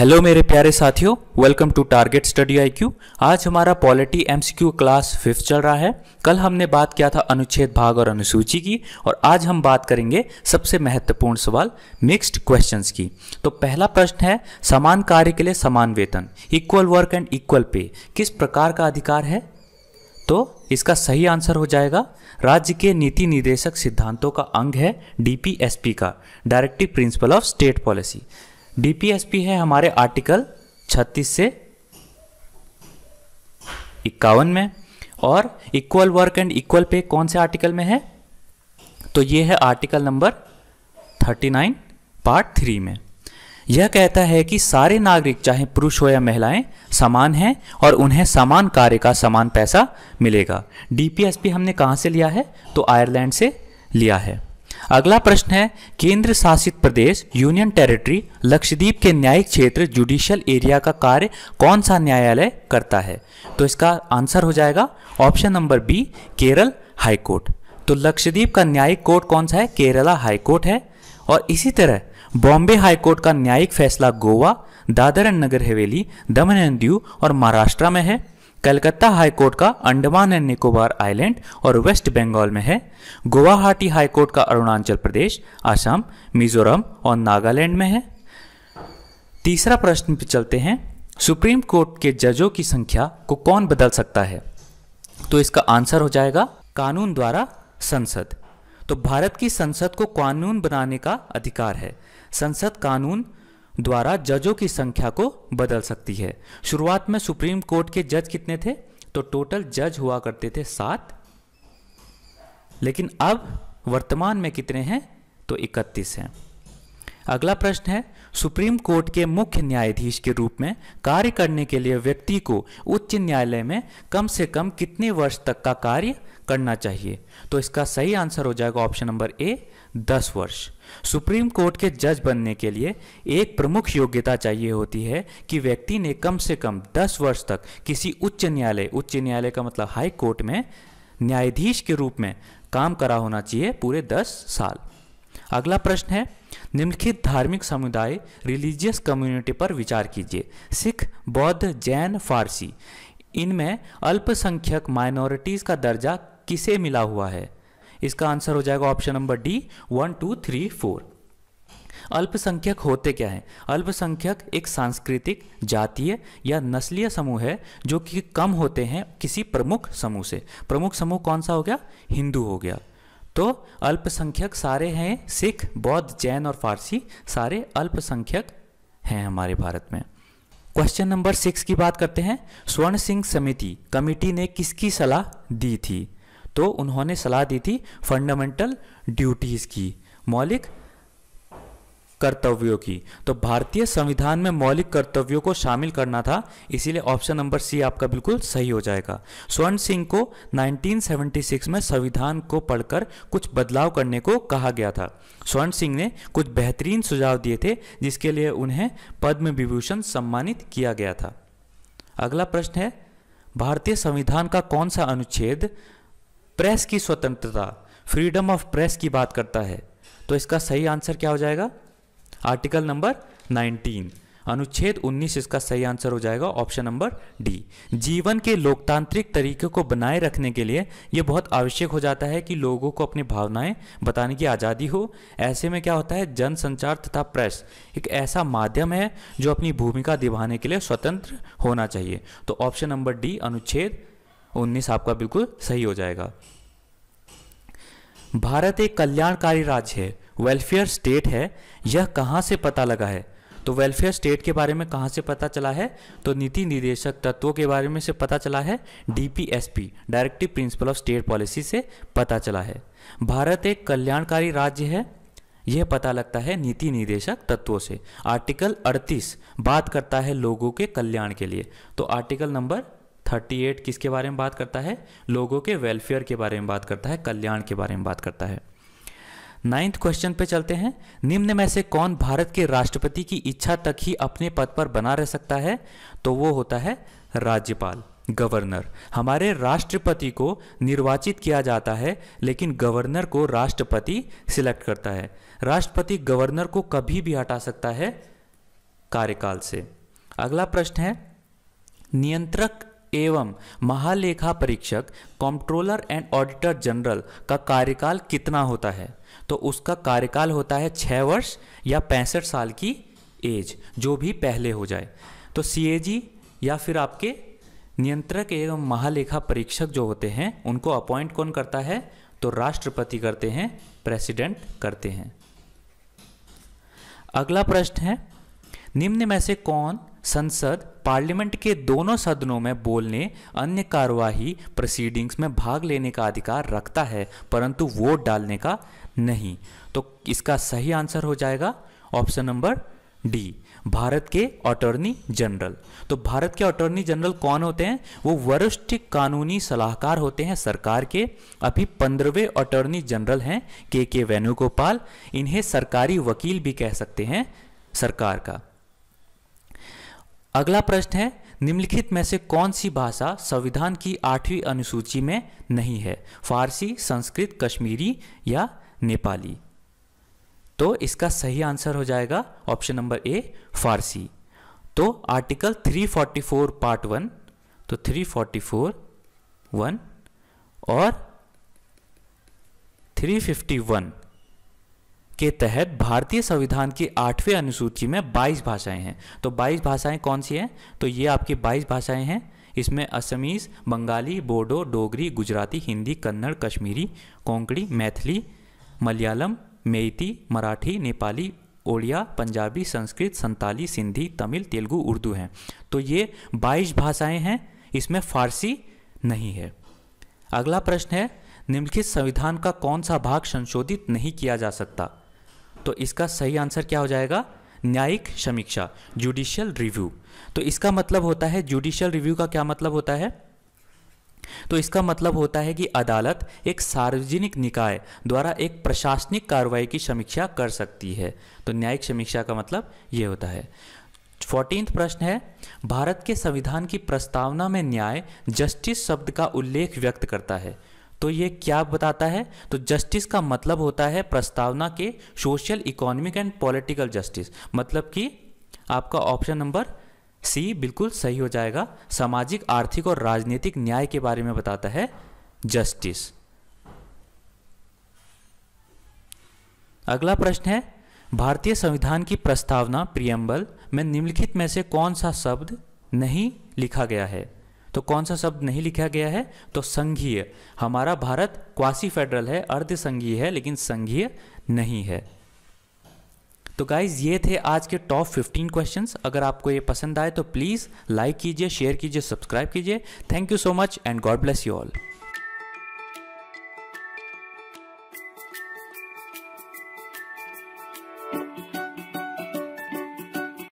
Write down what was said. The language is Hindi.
हेलो मेरे प्यारे साथियों welcome to target study IQ आज हमारा पॉलिटी एमसीक्यू क्लास फिफ्थ चल रहा है कल हमने बात किया था अनुच्छेद भाग और अनुसूची की और आज हम बात करेंगे सबसे महत्वपूर्ण सवाल मिक्स्ड क्वेश्चंस की तो पहला प्रश्न है समान कार्य के लिए समान वेतन equal work and equal pay किस प्रकार का अधिकार है तो इसका सही आंसर हो जाएगा राज्य के नीति निदेशक सिद्धांतों का अंग है डीपीएसपी का directive principle of state policy DPSP है हमारे आर्टिकल 36 से इक्यावन में और equal work and equal pay कौन से आर्टिकल में है तो ये है आर्टिकल नंबर 39 पार्ट थ्री में यह कहता है कि सारे नागरिक चाहे पुरुष हो या महिलाएं समान हैं और उन्हें समान कार्य का समान पैसा मिलेगा डीपीएसपी हमने कहाँ से लिया है तो आयरलैंड से लिया है अगला प्रश्न है केंद्र शासित प्रदेश यूनियन टेरिटरी लक्षद्वीप के न्यायिक क्षेत्र जुडिशियल एरिया का कार्य कौन सा न्यायालय करता है तो इसका आंसर हो जाएगा option number B Kerala high court तो लक्षद्वीप का न्यायिक कोर्ट कौन सा है केरला हाईकोर्ट है और इसी तरह बॉम्बे हाईकोर्ट का न्यायिक फैसला गोवा दादर एंड नगर हवेली दमन एंड दीव और महाराष्ट्र में है कलकत्ता हाई कोर्ट का अंडमान एंड निकोबार आइलैंड और वेस्ट बंगाल में है गुवाहाटी हाई कोर्ट का अरुणाचल प्रदेश असम मिजोरम और नागालैंड में है तीसरा प्रश्न पर चलते हैं सुप्रीम कोर्ट के जजों की संख्या को कौन बदल सकता है तो इसका आंसर हो जाएगा कानून द्वारा संसद तो भारत की संसद को कानून बनाने का अधिकार है संसद कानून द्वारा जजों की संख्या को बदल सकती है शुरुआत में सुप्रीम कोर्ट के जज कितने थे तो टोटल जज हुआ करते थे सात लेकिन अब वर्तमान में कितने हैं तो इकतीस हैं अगला प्रश्न है सुप्रीम कोर्ट के मुख्य न्यायाधीश के रूप में कार्य करने के लिए व्यक्ति को उच्च न्यायालय में कम से कम कितने वर्ष तक का कार्य करना चाहिए तो इसका सही आंसर हो जाएगा ऑप्शन नंबर ए दस वर्ष सुप्रीम कोर्ट के जज बनने के लिए एक प्रमुख योग्यता चाहिए होती है कि व्यक्ति ने कम से कम दस वर्ष तक किसी उच्च न्यायालय उच्च न्यायालय का मतलब हाई कोर्ट में न्यायाधीश के रूप में काम करा होना चाहिए पूरे दस साल अगला प्रश्न है निम्नलिखित धार्मिक समुदाय रिलीजियस कम्युनिटी पर विचार कीजिए सिख बौद्ध जैन फारसी इनमें अल्पसंख्यक माइनॉरिटीज़ का दर्जा किसे मिला हुआ है इसका आंसर हो जाएगा option number D one two three four अल्पसंख्यक होते क्या हैं अल्पसंख्यक एक सांस्कृतिक जातीय या नस्लीय समूह है जो कि कम होते हैं किसी प्रमुख समूह से प्रमुख समूह कौन सा हो गया हिंदू हो गया तो अल्पसंख्यक सारे हैं सिख बौद्ध जैन और फारसी सारे अल्पसंख्यक हैं हमारे भारत में क्वेश्चन नंबर सिक्स की बात करते हैं स्वर्ण सिंह समिति कमेटी ने किसकी सलाह दी थी तो उन्होंने सलाह दी थी फंडामेंटल ड्यूटीज़ की मौलिक कर्तव्यों की तो भारतीय संविधान में मौलिक कर्तव्यों को शामिल करना था इसीलिए ऑप्शन नंबर सी आपका बिल्कुल सही हो जाएगा स्वर्ण सिंह को 1976 में संविधान को पढ़कर कुछ बदलाव करने को कहा गया था स्वर्ण सिंह ने कुछ बेहतरीन सुझाव दिए थे जिसके लिए उन्हें पद्म विभूषण सम्मानित किया गया था अगला प्रश्न है भारतीय संविधान का कौन सा अनुच्छेद प्रेस की स्वतंत्रता फ्रीडम ऑफ प्रेस की बात करता है तो इसका सही आंसर क्या हो जाएगा आर्टिकल नंबर 19 अनुच्छेद 19 इसका सही आंसर हो जाएगा ऑप्शन नंबर डी जीवन के लोकतांत्रिक तरीके को बनाए रखने के लिए यह बहुत आवश्यक हो जाता है कि लोगों को अपनी भावनाएं बताने की आज़ादी हो ऐसे में क्या होता है जनसंचार तथा प्रेस एक ऐसा माध्यम है जो अपनी भूमिका दिभाने के लिए स्वतंत्र होना चाहिए तो ऑप्शन नंबर डी अनुच्छेद उन्नीस आपका बिल्कुल सही हो जाएगा भारत एक कल्याणकारी राज्य है वेलफेयर स्टेट है यह कहाँ से पता लगा है तो वेलफेयर स्टेट के बारे में कहाँ से पता चला है तो नीति निदेशक तत्वों के बारे में से पता चला है DPSP directive principle of state policy से पता चला है भारत एक कल्याणकारी राज्य है यह पता लगता है नीति निदेशक तत्वों से आर्टिकल 38 बात करता है लोगों के कल्याण के लिए तो आर्टिकल नंबर 38 किसके बारे में बात करता है लोगों के वेलफेयर के बारे में बात करता है कल्याण के बारे में बात करता है नाइन्थ क्वेश्चन पे चलते हैं निम्न में से कौन भारत के राष्ट्रपति की इच्छा तक ही अपने पद पर बना रह सकता है तो वो होता है राज्यपाल गवर्नर हमारे राष्ट्रपति को निर्वाचित किया जाता है लेकिन गवर्नर को राष्ट्रपति सिलेक्ट करता है राष्ट्रपति गवर्नर को कभी भी हटा सकता है कार्यकाल से अगला प्रश्न है नियंत्रक एवं महालेखा परीक्षक कंट्रोलर एंड ऑडिटर जनरल का कार्यकाल कितना होता है तो उसका कार्यकाल होता है छः वर्ष या पैंसठ साल की एज जो भी पहले हो जाए तो सी या फिर आपके नियंत्रक एवं महालेखा परीक्षक जो होते हैं उनको अपॉइंट कौन करता है तो राष्ट्रपति करते हैं प्रेसिडेंट करते हैं अगला प्रश्न है निम्न में से कौन संसद पार्लियामेंट के दोनों सदनों में बोलने अन्य कार्यवाही प्रोसीडिंग्स में भाग लेने का अधिकार रखता है परंतु वोट डालने का नहीं तो इसका सही आंसर हो जाएगा ऑप्शन नंबर डी भारत के अटॉर्नी जनरल तो भारत के अटॉर्नी जनरल कौन होते हैं वो वरिष्ठ कानूनी सलाहकार होते हैं सरकार के अभी पंद्रहवें अटॉर्नी जनरल हैं के के वेणुगोपाल इन्हें सरकारी वकील भी कह सकते हैं सरकार का अगला प्रश्न है निम्नलिखित में से कौन सी भाषा संविधान की आठवीं अनुसूची में नहीं है फारसी संस्कृत कश्मीरी या नेपाली तो इसका सही आंसर हो जाएगा ऑप्शन नंबर ए फारसी तो आर्टिकल 344 पार्ट वन तो 344 वन और 351 के तहत भारतीय संविधान की आठवें अनुसूची में 22 भाषाएं हैं तो 22 भाषाएं कौन सी हैं तो ये आपकी 22 भाषाएं हैं इसमें असमीज बंगाली बोडो डोगरी गुजराती हिंदी कन्नड़ कश्मीरी कोंकणी मैथिली मलयालम मेती मराठी नेपाली ओडिया पंजाबी संस्कृत संताली सिंधी तमिल तेलुगु उर्दू हैं तो ये 22 भाषाएं हैं इसमें फारसी नहीं है अगला प्रश्न है निम्नलिखित संविधान का कौन सा भाग संशोधित नहीं किया जा सकता तो इसका सही आंसर क्या हो जाएगा न्यायिक समीक्षा जुडिशियल रिव्यू तो इसका मतलब होता है जुडिशियल रिव्यू का क्या मतलब होता है तो इसका मतलब होता है कि अदालत एक सार्वजनिक निकाय द्वारा एक प्रशासनिक कार्रवाई की समीक्षा कर सकती है तो न्यायिक समीक्षा का मतलब यह होता है फोर्टीन प्रश्न है भारत के संविधान की प्रस्तावना में न्याय जस्टिस शब्द का उल्लेख व्यक्त करता है तो ये क्या बताता है तो जस्टिस का मतलब होता है प्रस्तावना के social economic and political justice मतलब कि आपका ऑप्शन नंबर सी बिल्कुल सही हो जाएगा सामाजिक आर्थिक और राजनीतिक न्याय के बारे में बताता है जस्टिस अगला प्रश्न है भारतीय संविधान की प्रस्तावना प्रियम्बल में निम्नलिखित में से कौन सा शब्द नहीं लिखा गया है तो कौन सा शब्द नहीं लिखा गया है तो संघीय हमारा भारत क्वासी फेडरल है अर्ध संघीय है लेकिन संघीय नहीं है तो गाइज ये थे आज के टॉप 15 क्वेश्चंस अगर आपको ये पसंद आए तो प्लीज़ लाइक कीजिए शेयर कीजिए सब्सक्राइब कीजिए thank you so much and God bless you all